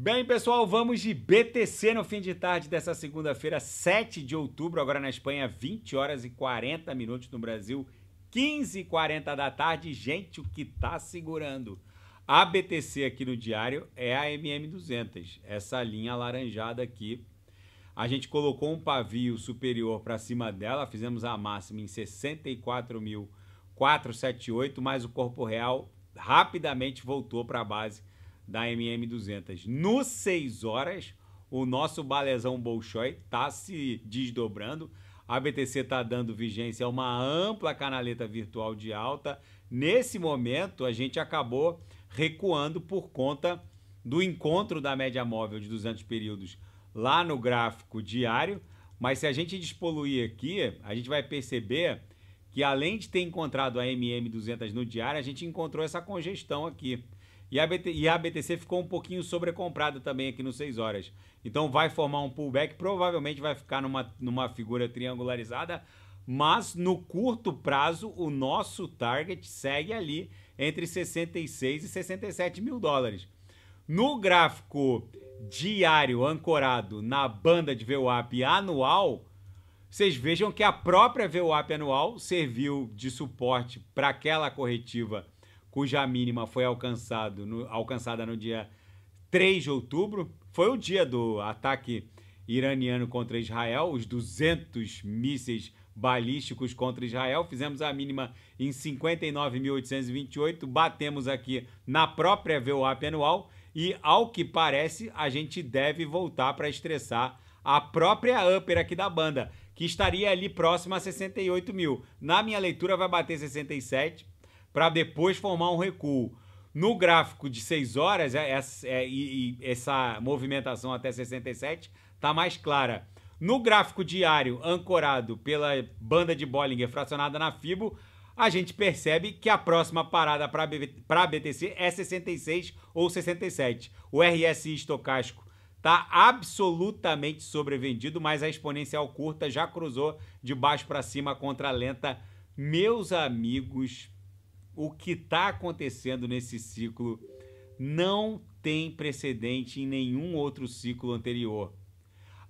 Bem, pessoal, vamos de BTC no fim de tarde dessa segunda-feira, 7 de outubro, agora na Espanha, 20 horas e 40 minutos no Brasil, 15 e 40 da tarde. Gente, o que tá segurando? A BTC aqui no diário é a MM200, essa linha alaranjada aqui. A gente colocou um pavio superior para cima dela, fizemos a máxima em 64.478, mas o corpo real rapidamente voltou para a base da MM200. No 6 horas, o nosso balezão Bolshoi está se desdobrando. A BTC está dando vigência a uma ampla canaleta virtual de alta. Nesse momento, a gente acabou recuando por conta do encontro da média móvel de 200 períodos lá no gráfico diário. Mas se a gente despoluir aqui, a gente vai perceber que além de ter encontrado a MM200 no diário, a gente encontrou essa congestão aqui. E a, BT, e a BTC ficou um pouquinho sobrecomprada também aqui nos 6 horas. Então vai formar um pullback, provavelmente vai ficar numa, numa figura triangularizada, mas no curto prazo o nosso target segue ali entre 66 e 67 mil dólares. No gráfico diário ancorado na banda de VWAP anual, vocês vejam que a própria VWAP anual serviu de suporte para aquela corretiva cuja mínima foi alcançado no, alcançada no dia 3 de outubro. Foi o dia do ataque iraniano contra Israel, os 200 mísseis balísticos contra Israel. Fizemos a mínima em 59.828, batemos aqui na própria VWAP anual e, ao que parece, a gente deve voltar para estressar a própria upper aqui da banda, que estaria ali próxima a 68 mil. Na minha leitura vai bater 67 para depois formar um recuo. No gráfico de 6 horas, é, é, é, essa, essa movimentação até 67 está mais clara. No gráfico diário, ancorado pela banda de Bollinger fracionada na FIBO, a gente percebe que a próxima parada para a BTC é 66 ou 67. O RSI estocástico está absolutamente sobrevendido, mas a exponencial curta já cruzou de baixo para cima contra a lenta. Meus amigos, o que está acontecendo nesse ciclo não tem precedente em nenhum outro ciclo anterior.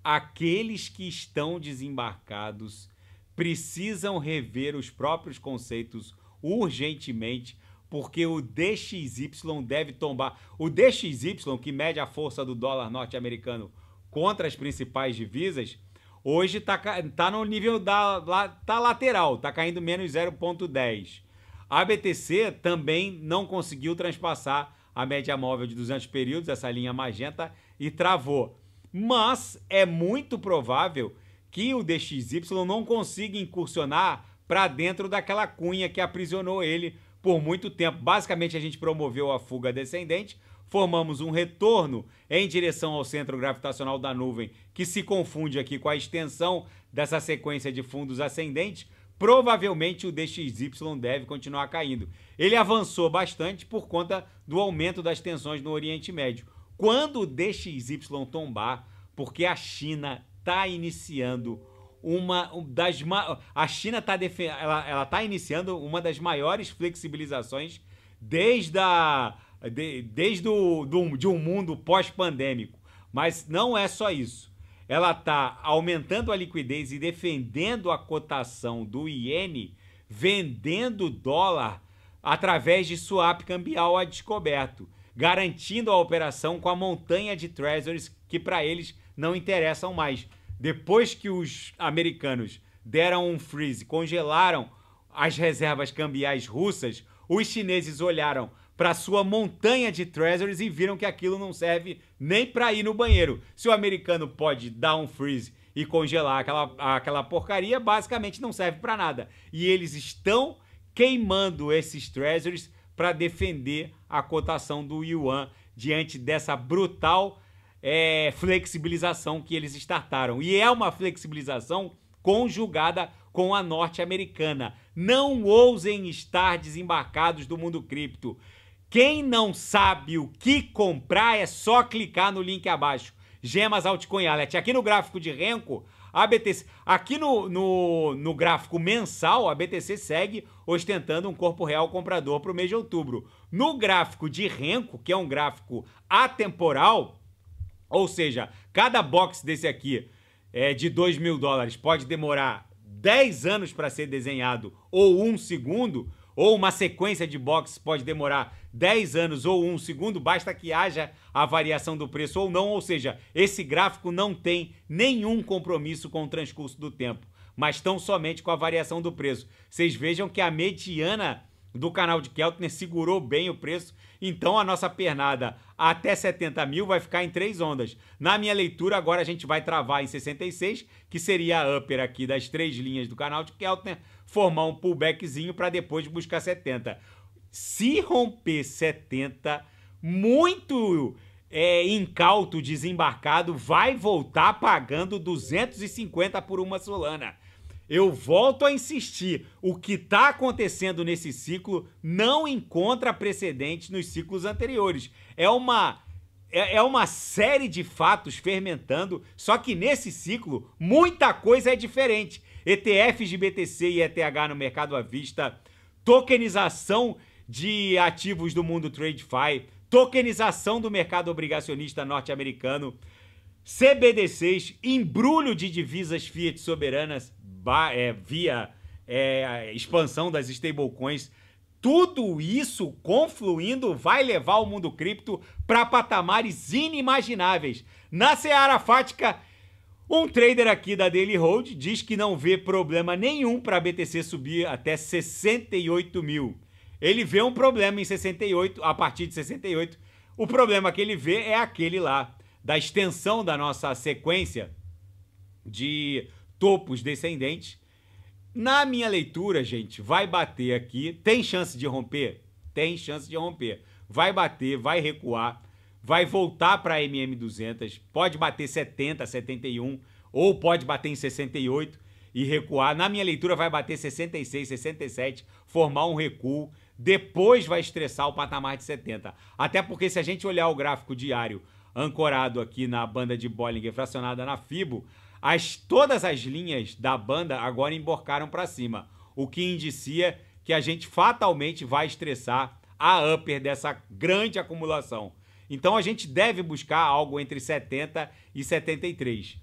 Aqueles que estão desembarcados precisam rever os próprios conceitos urgentemente, porque o DXY deve tombar. O DXY, que mede a força do dólar norte-americano contra as principais divisas, hoje está tá no nível da tá lateral, está caindo menos 0,10. A BTC também não conseguiu transpassar a média móvel de 200 períodos, essa linha magenta, e travou. Mas é muito provável que o DXY não consiga incursionar para dentro daquela cunha que aprisionou ele por muito tempo. Basicamente, a gente promoveu a fuga descendente, formamos um retorno em direção ao centro gravitacional da nuvem, que se confunde aqui com a extensão dessa sequência de fundos ascendentes, provavelmente o DXY deve continuar caindo. Ele avançou bastante por conta do aumento das tensões no Oriente Médio. Quando o DXY tombar, porque a China está iniciando uma das a China está ela ela está iniciando uma das maiores flexibilizações desde a de, desde do, de um mundo pós-pandêmico. Mas não é só isso ela está aumentando a liquidez e defendendo a cotação do iene, vendendo dólar através de swap cambial a descoberto, garantindo a operação com a montanha de treasuries que para eles não interessam mais. Depois que os americanos deram um freeze, congelaram as reservas cambiais russas, os chineses olharam para sua montanha de treasures e viram que aquilo não serve nem para ir no banheiro. Se o americano pode dar um freeze e congelar aquela, aquela porcaria, basicamente não serve para nada. E eles estão queimando esses treasures para defender a cotação do yuan diante dessa brutal é, flexibilização que eles startaram. E é uma flexibilização conjugada com a norte-americana. Não ousem estar desembarcados do mundo cripto. Quem não sabe o que comprar é só clicar no link abaixo. Gemas Altcoin Alert. Aqui no gráfico de Renko, a BTC. Aqui no, no, no, gráfico mensal, a BTC segue ostentando um corpo real comprador para o mês de outubro. No gráfico de Renko, que é um gráfico atemporal, ou seja, cada box desse aqui é de 2 mil dólares pode demorar 10 anos para ser desenhado ou um segundo ou uma sequência de boxes pode demorar 10 anos ou um segundo, basta que haja a variação do preço ou não, ou seja, esse gráfico não tem nenhum compromisso com o transcurso do tempo, mas tão somente com a variação do preço. Vocês vejam que a mediana do canal de Keltner, segurou bem o preço, então a nossa pernada até 70 mil vai ficar em três ondas. Na minha leitura, agora a gente vai travar em 66, que seria a upper aqui das três linhas do canal de Keltner, formar um pullbackzinho para depois buscar 70. Se romper 70, muito é, incauto desembarcado vai voltar pagando 250 por uma Solana. Eu volto a insistir: o que está acontecendo nesse ciclo não encontra precedentes nos ciclos anteriores. É uma. É, é uma série de fatos fermentando, só que nesse ciclo muita coisa é diferente. ETFs de BTC e ETH no mercado à vista, tokenização de ativos do mundo TradeFi, tokenização do mercado obrigacionista norte-americano, CBDCs, embrulho de divisas fiat soberanas, é, via é, expansão das stablecoins, tudo isso confluindo vai levar o mundo cripto para patamares inimagináveis. Na Seara Fática, um trader aqui da Daily Hold diz que não vê problema nenhum para BTC subir até 68 mil. Ele vê um problema em 68, a partir de 68. O problema que ele vê é aquele lá, da extensão da nossa sequência de topos descendentes. Na minha leitura, gente, vai bater aqui. Tem chance de romper? Tem chance de romper. Vai bater, vai recuar, vai voltar para a MM200. Pode bater 70, 71 ou pode bater em 68 e recuar. Na minha leitura, vai bater 66, 67, formar um recuo. Depois vai estressar o patamar de 70. Até porque, se a gente olhar o gráfico diário ancorado aqui na banda de Bollinger fracionada na FIBO, as, todas as linhas da banda agora emborcaram para cima, o que indicia que a gente fatalmente vai estressar a upper dessa grande acumulação. Então a gente deve buscar algo entre 70 e 73.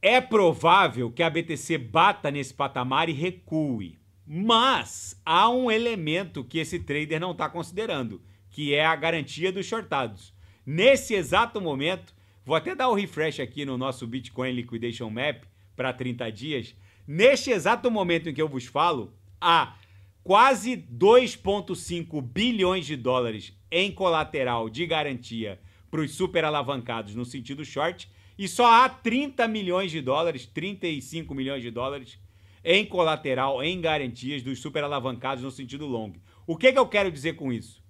É provável que a BTC bata nesse patamar e recue. Mas há um elemento que esse trader não está considerando, que é a garantia dos shortados. Nesse exato momento, Vou até dar o um refresh aqui no nosso Bitcoin Liquidation Map para 30 dias. Neste exato momento em que eu vos falo, há quase 2,5 bilhões de dólares em colateral de garantia para os superalavancados no sentido short e só há 30 milhões de dólares, 35 milhões de dólares em colateral, em garantias dos superalavancados no sentido long. O que, que eu quero dizer com isso?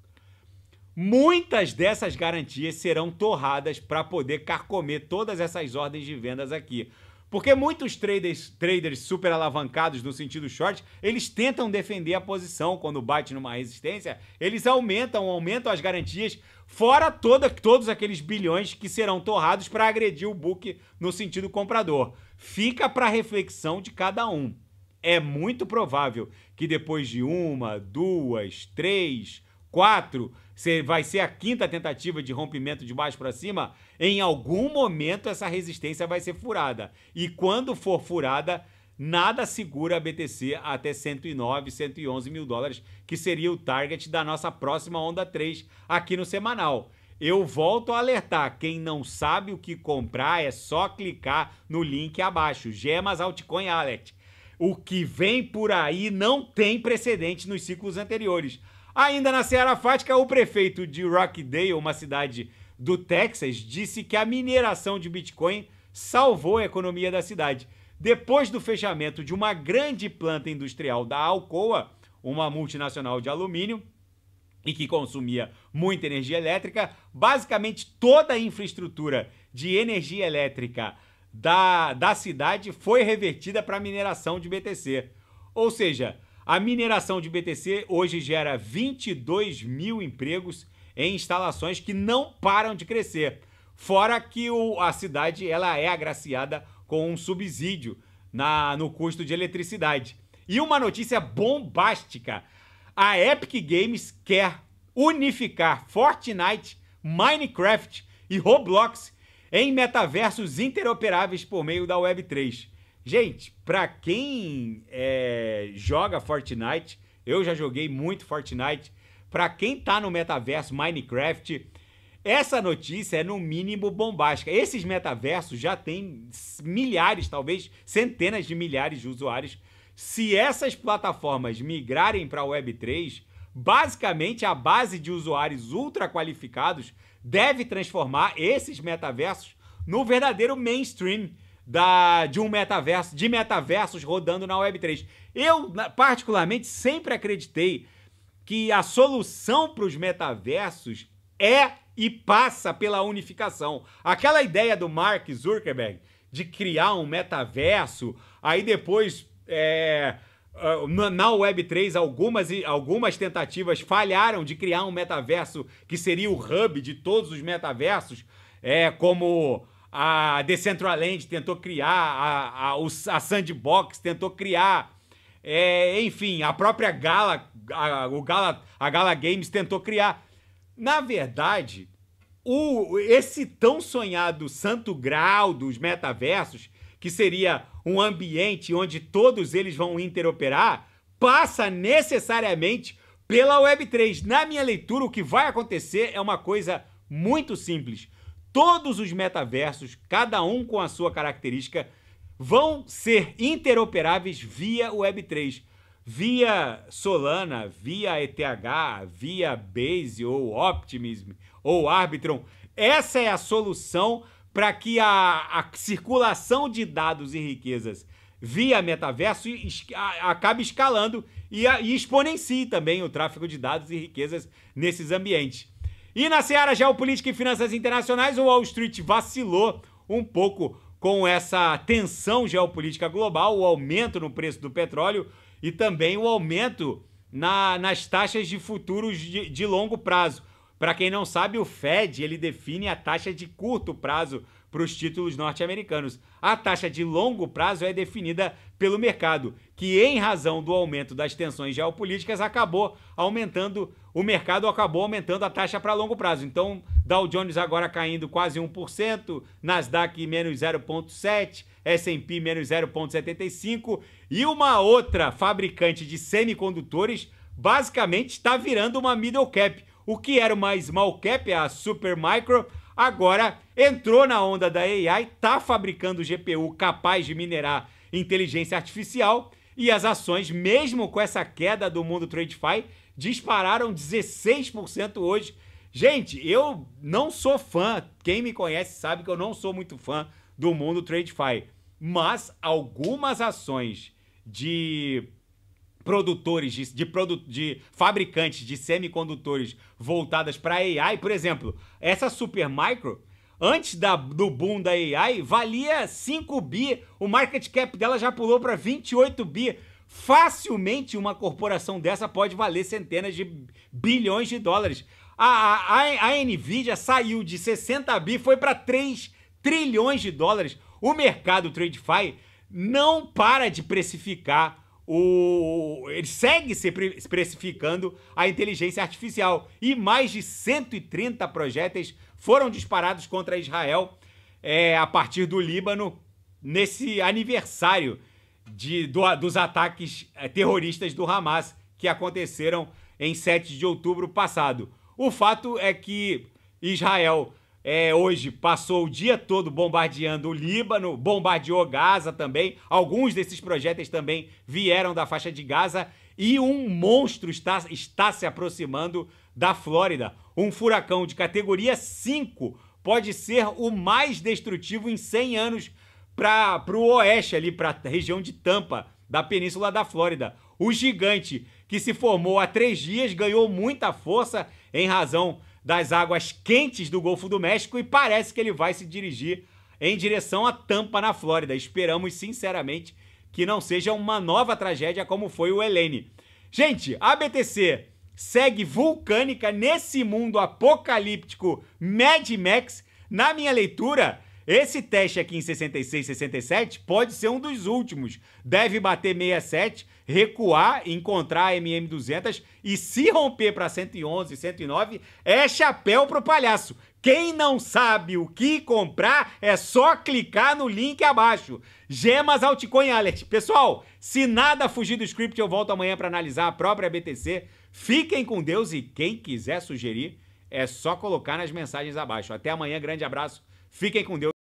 Muitas dessas garantias serão torradas para poder carcomer todas essas ordens de vendas aqui. Porque muitos traders, traders super alavancados no sentido short, eles tentam defender a posição quando bate numa resistência, eles aumentam, aumentam as garantias, fora toda, todos aqueles bilhões que serão torrados para agredir o book no sentido comprador. Fica para reflexão de cada um. É muito provável que depois de uma, duas, três, 4, vai ser a quinta tentativa de rompimento de baixo para cima, em algum momento essa resistência vai ser furada. E quando for furada, nada segura a BTC até 109, 111 mil dólares, que seria o target da nossa próxima onda 3 aqui no semanal. Eu volto a alertar, quem não sabe o que comprar é só clicar no link abaixo, Gemas Altcoin Alert. O que vem por aí não tem precedente nos ciclos anteriores. Ainda na Seara Fática, o prefeito de Rockdale, uma cidade do Texas, disse que a mineração de Bitcoin salvou a economia da cidade. Depois do fechamento de uma grande planta industrial da Alcoa, uma multinacional de alumínio, e que consumia muita energia elétrica, basicamente toda a infraestrutura de energia elétrica da, da cidade foi revertida para mineração de BTC. Ou seja, a mineração de BTC hoje gera 22 mil empregos em instalações que não param de crescer. Fora que o, a cidade ela é agraciada com um subsídio na, no custo de eletricidade. E uma notícia bombástica: a Epic Games quer unificar Fortnite, Minecraft e Roblox em metaversos interoperáveis por meio da Web3. Gente, pra quem é, joga Fortnite, eu já joguei muito Fortnite. Pra quem tá no metaverso Minecraft, essa notícia é no mínimo bombástica. Esses metaversos já têm milhares, talvez centenas de milhares de usuários. Se essas plataformas migrarem para Web3, basicamente a base de usuários ultra qualificados deve transformar esses metaversos no verdadeiro mainstream da, de um metaverso, de metaversos rodando na Web3. Eu, particularmente, sempre acreditei que a solução para os metaversos é e passa pela unificação. Aquela ideia do Mark Zuckerberg de criar um metaverso, aí depois é, ah, na Web3 algumas, algumas tentativas falharam de criar um metaverso que seria o hub de todos os metaversos, é, como a Decentraland tentou criar, a, a, a Sandbox tentou criar, é, enfim, a própria Gala, a, o Gala, a Gala Games tentou criar. Na verdade, o, esse tão sonhado santo grau dos metaversos, que seria um ambiente onde todos eles vão interoperar, passa necessariamente pela Web3. Na minha leitura, o que vai acontecer é uma coisa muito simples todos os metaversos, cada um com a sua característica, vão ser interoperáveis via Web3, via Solana, via ETH, via Base ou Optimism ou Arbitrum. Essa é a solução para que a, a, circulação de dados e riquezas via metaverso es, a, acabe escalando e, a, e exponencie também o tráfego de dados e riquezas nesses ambientes. E na seara geopolítica e finanças internacionais, o Wall Street vacilou um pouco com essa tensão geopolítica global, o aumento no preço do petróleo e também o aumento na, nas taxas de futuros de, de longo prazo. Para quem não sabe, o Fed ele define a taxa de curto prazo para os títulos norte-americanos. A taxa de longo prazo é definida pelo mercado, que, em razão do aumento das tensões geopolíticas, acabou aumentando, o mercado acabou aumentando a taxa para longo prazo. Então, Dow Jones agora caindo quase 1%, Nasdaq menos 0,7%, SP menos 0,75%, e uma outra fabricante de semicondutores basicamente está virando uma middle cap. O que era uma small cap, a Supermicro, agora entrou na onda da AI, está fabricando GPU capaz de minerar inteligência artificial e as ações, mesmo com essa queda do mundo TradeFi, dispararam 16% hoje. Gente, eu não sou fã, quem me conhece sabe que eu não sou muito fã do mundo TradeFi, mas algumas ações de produtores, de, de, produ, de fabricantes de semicondutores voltadas para AI, por exemplo, essa Supermicro, antes da, do boom da AI, valia 5 bi, o market cap dela já pulou para 28 bi. Facilmente uma corporação dessa pode valer centenas de bilhões de dólares. A, a, a Nvidia saiu de 60 bi, foi para 3 trilhões de dólares. O mercado TradeFi não para de precificar o. Ele segue se precificando a inteligência artificial. E mais de 130 projéteis foram disparados contra Israel é, a partir do Líbano nesse aniversário de, do, dos ataques é, terroristas do Hamas que aconteceram em 7 de outubro passado. O fato é que Israel é, hoje passou o dia todo bombardeando o Líbano, bombardeou Gaza também. Alguns desses projéteis também vieram da faixa de Gaza e um monstro está, está se aproximando da Flórida, um furacão de categoria 5 pode ser o mais destrutivo em 100 anos para o oeste, ali para a região de Tampa, da Península da Flórida. O gigante que se formou há três dias ganhou muita força em razão das águas quentes do Golfo do México e parece que ele vai se dirigir em direção a Tampa, na Flórida. Esperamos sinceramente que não seja uma nova tragédia como foi o Helene. Gente, a BTC segue vulcânica nesse mundo apocalíptico Mad Max. Na minha leitura, esse teste aqui em 66, 67 pode ser um dos últimos. Deve bater 67, recuar, encontrar a MM200 e se romper para 111, 109 é chapéu para o palhaço. Quem não sabe o que comprar é só clicar no link abaixo. Gemas Altcoin Alert. Pessoal, se nada fugir do script, eu volto amanhã para analisar a própria BTC. Fiquem com Deus e quem quiser sugerir, é só colocar nas mensagens abaixo. Até amanhã, grande abraço. Fiquem com Deus.